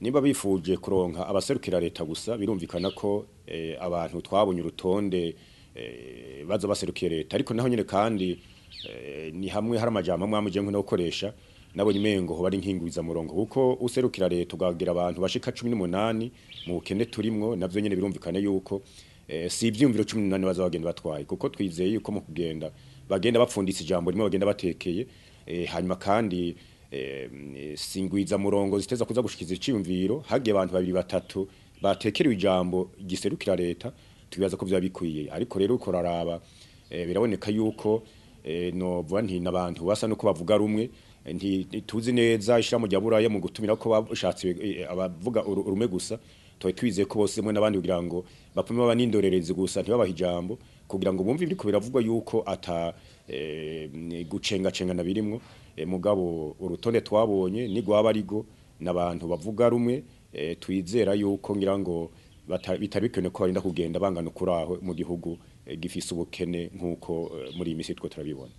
niba bifuje kuronka abaserukira leta gusa birumvikana ko eh, abantu twabonye urutonde eh, baza baserukiye leta ariko naho nyine kandi eh, ni hamwe hari amajyamba mwamujye nko no gukoresha nabonye imengo hoba ari murongo kuko userukira leta ugagira abantu bashika 18 mu bukene turimwo navyo nyene birumvikane yuko si ibyumviro 18 baza bagenda batwaye kuko twizeye yuko mu kugenda bagenda bapfunditse ijambo rimwe bagenda batekeye hanyuma kandi Eh, singwiza murongo ziteza kuza gushikiza iciyumviro hagiye abantu babiri batatu batekerewe ijambo giserukira leta tubibaza ko byabikwiye ariko rero ukora araba eh, biraboneka yuko Eh, no ntina abantu basa nuko bavuga rumwe eh, ntituzi neza ishyiramo rya buraya mu gutumira ko bashatse eh, abavuga urume gusa tuba twize ko bose mwe n'abandi kugira ngo bapfume baba n'indorerezi gusa ntibabahe ijambo kugira ngo bumve ibiri biravugwa yuko ata gucengacengana birimwo mugabo urutonde twabonye ni rwaba arigo n'abantu bavuga rumwe twizera yuko ngira ngo bitari bikenewe ko barinda kugenda bangana ukuraho mu gihugu eh, gifise ubukene nk'uko eh, muri iyi minsi turabibona